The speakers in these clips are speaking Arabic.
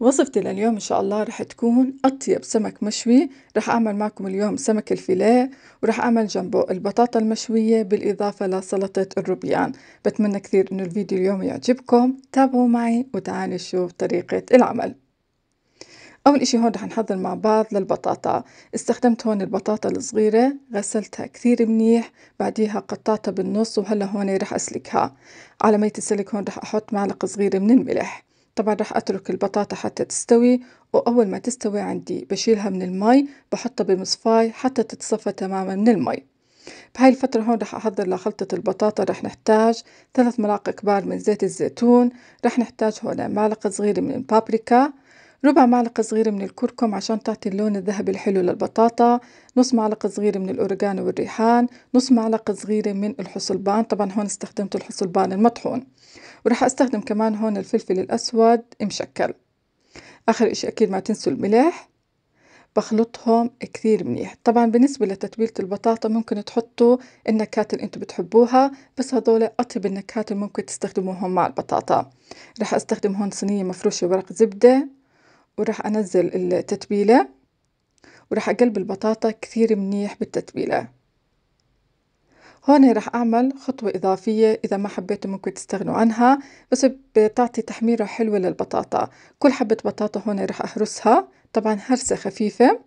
وصفتي لليوم إن شاء الله رح تكون أطيب سمك مشوي رح أعمل معكم اليوم سمك الفيليه ورح أعمل جنبه البطاطا المشوية بالإضافة لسلطة الروبيان بتمنى كثير إنه الفيديو اليوم يعجبكم تابعوا معي وتعالوا شوف طريقة العمل أول إشي هون رح نحضر مع بعض للبطاطا استخدمت هون البطاطا الصغيرة غسلتها كثير منيح بعديها قطعتها بالنص وهلا هون رح أسلكها على مية السلك هون رح أحط معلقة صغيرة من الملح طبعا راح أترك البطاطا حتى تستوي وأول ما تستوي عندي بشيلها من المي بحطها بمصفاي حتى تتصفى تماما من المي بهاي الفترة هون رح أحضر لخلطة البطاطا رح نحتاج ثلاث ملاعق كبار من زيت الزيتون رح نحتاج هون معلقة صغيرة من البابريكا ربع معلقة صغيرة من الكركم عشان تعطي اللون الذهبي الحلو للبطاطا نص معلقة صغيرة من الأوريجانو والريحان نص معلقة صغيرة من الحصلبان طبعا هون استخدمت الحصلبان المطحون وراح أستخدم كمان هون الفلفل الأسود مشكل آخر إشي أكيد ما تنسوا الملح بخلطهم كثير منيح طبعا بالنسبة لتتبيلة البطاطا ممكن تحطوا النكهات اللي انتم بتحبوها بس هذول أطيب النكهات اللي ممكن تستخدموهم مع البطاطا رح أستخدم هون صينية مفروشة ورق زبدة وراح أنزل التتبيلة وراح أقلب البطاطا كثير منيح بالتتبيلة هون راح أعمل خطوة إضافية إذا ما حبيتوا ممكن تستغنوا عنها بس بتعطي تحميرة حلوة للبطاطا كل حبة بطاطا هون راح أهرسها طبعا هرسة خفيفة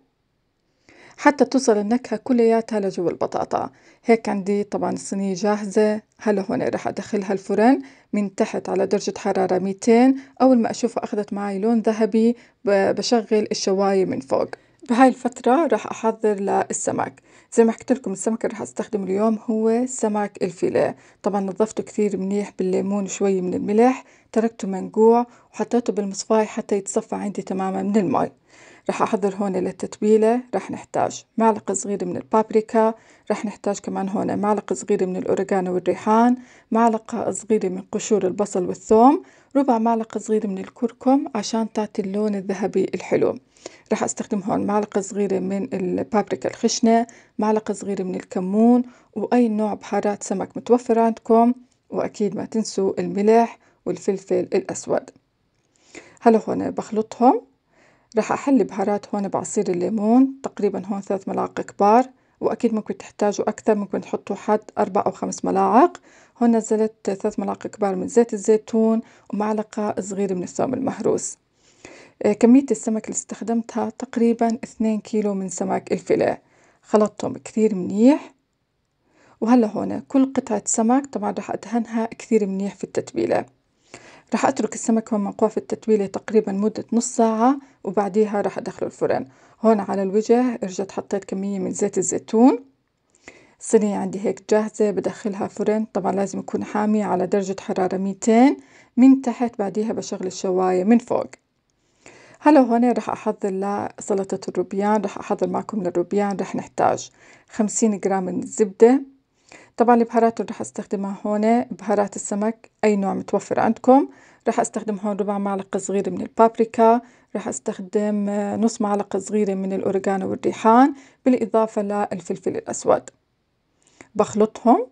حتى توصل النكهة كلياتها لجو البطاطا هيك عندي طبعا الصينية جاهزة هلا هون رح أدخلها الفرن من تحت على درجة حرارة 200 أول ما أشوفها أخذت معي لون ذهبي بشغل الشواية من فوق بهاي الفترة راح أحضر للسمك زي ما حكيت لكم السمك اللي راح أستخدمه اليوم هو سمك الفيليه طبعا نظفته كثير منيح بالليمون وشوي من الملح تركته منقوع وحطيته بالمصفاي حتى يتصفى عندي تماما من المي رح أحضر هون للتتبيلة رح نحتاج معلقة صغيرة من البابريكا رح نحتاج كمان هون معلقة صغيرة من الأوريغانو والريحان معلقة صغيرة من قشور البصل والثوم ربع معلقة صغيرة من الكركم عشان تعطي اللون الذهبي الحلو رح استخدم هون معلقة صغيرة من البابريكا الخشنة معلقة صغيرة من الكمون وأي نوع بهارات سمك متوفر عندكم وأكيد ما تنسوا الملح والفلفل الأسود هلا هون بخلطهم راح أحلي البهارات هون بعصير الليمون تقريبا هون ثلاث ملاعق كبار وأكيد ممكن تحتاجوا أكثر ممكن تحطوا حد أربع أو خمس ملاعق هون نزلت ثلاث ملاعق كبار من زيت الزيتون ومعلقة صغيرة من الثوم المهروس آه، كمية السمك اللي استخدمتها تقريبا اثنين كيلو من سمك الفيليه خلطتهم كثير منيح وهلا هون كل قطعة سمك طبعا رح أدهنها كثير منيح في التتبيلة رح أترك السمك هون منقوع في التتبيلة تقريبا مدة نص ساعة وبعديها رح أدخله الفرن هون على الوجه رجعت حطيت كمية من زيت الزيتون الصينية عندي هيك جاهزة بدخلها فرن طبعا لازم يكون حامي على درجة حرارة 200 من تحت بعديها بشغل الشواية من فوق هلا هون رح أحضر لسلطة الروبيان رح أحضر معكم للروبيان رح نحتاج 50 جرام من الزبدة طبعا البهارات اللي رح استخدمها هون بهارات السمك أي نوع متوفر عندكم رح استخدم هون ربع معلقة صغيرة من البابريكا رح استخدم آه، نص معلقة صغيرة من الأوريجانو والريحان بالإضافة للفلفل الأسود بخلطهم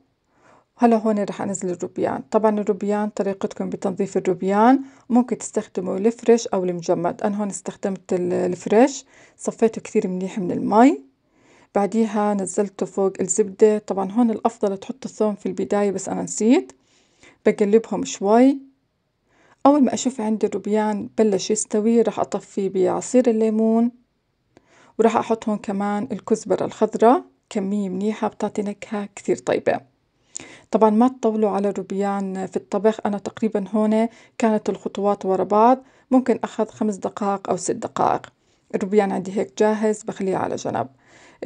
هلا هون رح انزل الروبيان طبعا الروبيان طريقتكم بتنظيف الروبيان ممكن تستخدموا الفريش او المجمد انا هون استخدمت الفريش صفيته كثير منيح من المي بعديها نزلته فوق الزبدة طبعا هون الأفضل تحط الثوم في البداية بس أنا نسيت بقلبهم شوي أول ما أشوف عندي الروبيان بلش يستوي راح أطفيه بعصير الليمون وراح أحط هون كمان الكزبرة الخضراء كمية منيحة بتعطي نكهة كثير طيبة طبعا ما تطولوا على الروبيان في الطبخ أنا تقريبا هون كانت الخطوات ورا بعض ممكن أخذ خمس دقائق أو ست دقائق الروبيان عندي هيك جاهز بخليه على جنب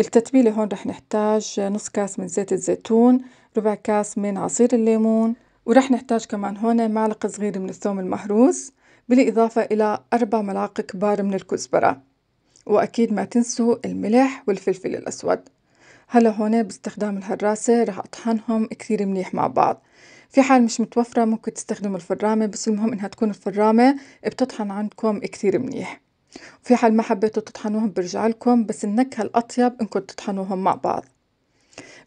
التتبيلة هون رح نحتاج نص كاس من زيت الزيتون ربع كاس من عصير الليمون ورح نحتاج كمان هون معلقة صغيرة من الثوم المهروس بالإضافة إلى أربع ملاعق كبار من الكزبرة وأكيد ما تنسوا الملح والفلفل الأسود هلا هون باستخدام الهراسة رح أطحنهم كثير منيح مع بعض في حال مش متوفرة ممكن تستخدموا الفرامة بس المهم إنها تكون الفرامة بتطحن عندكم كثير منيح في حال ما حبيتوا تطحنوهم برجعلكم بس النكهة الأطيب إنكم تطحنوهم مع بعض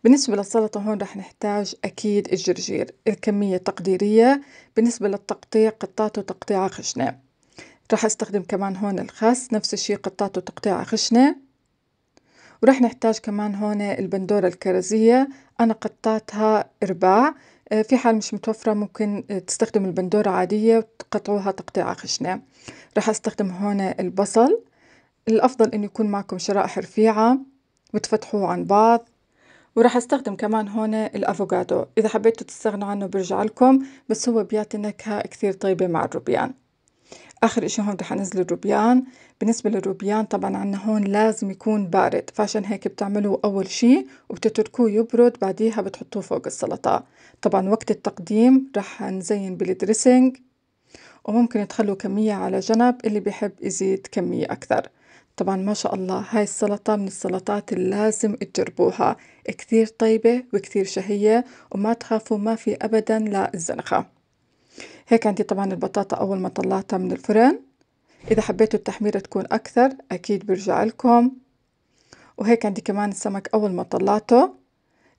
بالنسبة للسلطة هون رح نحتاج أكيد الجرجير الكمية تقديرية بالنسبة للتقطيع قطعته تقطيعة خشنة رح استخدم كمان هون الخس نفس الشي قطعته تقطيعة خشنة ورح نحتاج كمان هون البندورة الكرزية أنا قطعتها إرباع آه، في حال مش متوفرة ممكن آه، تستخدم البندورة عادية وتقطعوها تقطيعة خشنة، راح أستخدم هون البصل، الأفضل أن يكون معكم شرائح رفيعة وتفتحوه عن بعض، وراح أستخدم كمان هون الأفوكادو، إذا حبيتوا تستغنوا عنه برجع لكم بس هو بيعطي نكهة كثير طيبة مع الروبيان، آخر إشي هون راح أنزل الروبيان. بالنسبة للروبيان طبعا عنا هون لازم يكون بارد فعشان هيك بتعملوه أول شي وبتتركوه يبرد بعديها بتحطوه فوق السلطة طبعا وقت التقديم رح نزين بالدريسنج وممكن تخلوا كمية على جنب اللي بيحب يزيد كمية أكثر طبعا ما شاء الله هاي السلطة من السلطات اللي لازم تجربوها كثير طيبة وكثير شهية وما تخافوا ما في أبدا لا الزنخة هيك عندي طبعا البطاطا أول ما طلعتها من الفرن إذا حبيتوا التحميرة تكون أكثر أكيد برجع لكم وهيك عندي كمان السمك أول ما طلعته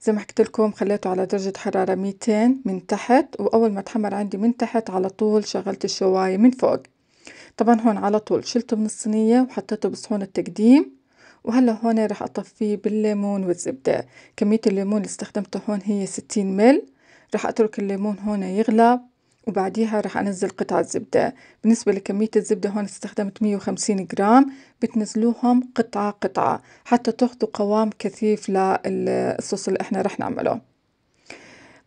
زي ما حكيت لكم خليته على درجة حرارة 200 من تحت وأول ما تحمر عندي من تحت على طول شغلت الشواية من فوق طبعا هون على طول شلته من الصينية وحطيته بصحون التقديم وهلا هون راح أطفيه بالليمون والزبدة كمية الليمون اللي استخدمته هون هي 60 مل راح أترك الليمون هون يغلى وبعديها راح أنزل قطعة زبدة، بالنسبة لكمية الزبدة هون استخدمت 150 جرام بتنزلوهم قطعة قطعة حتى تاخذوا قوام كثيف للصوص اللي احنا راح نعمله،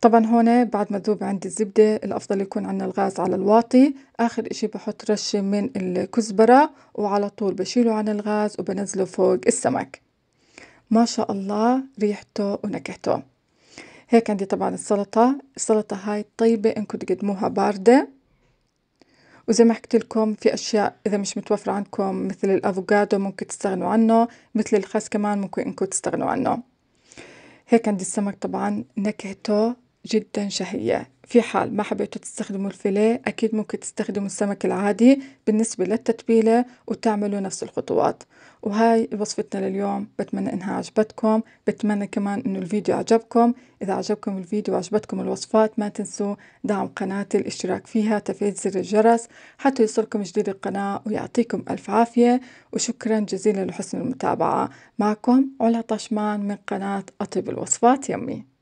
طبعا هون بعد ما تذوب عندي الزبدة الأفضل يكون عندنا الغاز على الواطي، آخر إشي بحط رشة من الكزبرة وعلى طول بشيله عن الغاز وبنزله فوق السمك، ما شاء الله ريحته ونكهته. هيك عندي طبعا السلطة السلطة هاي طيبة انكم تقدموها باردة وزي ما حكيت لكم في اشياء اذا مش متوفرة عندكم مثل الافوكادو ممكن تستغنوا عنه مثل الخس كمان ممكن انكم تستغنوا عنه هيك عندي السمك طبعا نكهته جدا شهية في حال ما حبيتوا تستخدموا الفيليه أكيد ممكن تستخدموا السمك العادي بالنسبة للتتبيلة وتعملوا نفس الخطوات وهاي وصفتنا لليوم بتمنى إنها عجبتكم بتمنى كمان إنه الفيديو عجبكم إذا عجبكم الفيديو وعجبتكم الوصفات ما تنسوا دعم قناتي الاشتراك فيها تفعيل زر الجرس حتى يوصلكم جديد القناة ويعطيكم ألف عافية وشكرا جزيلا لحسن المتابعة معكم علا طشمان من قناة أطيب الوصفات يمي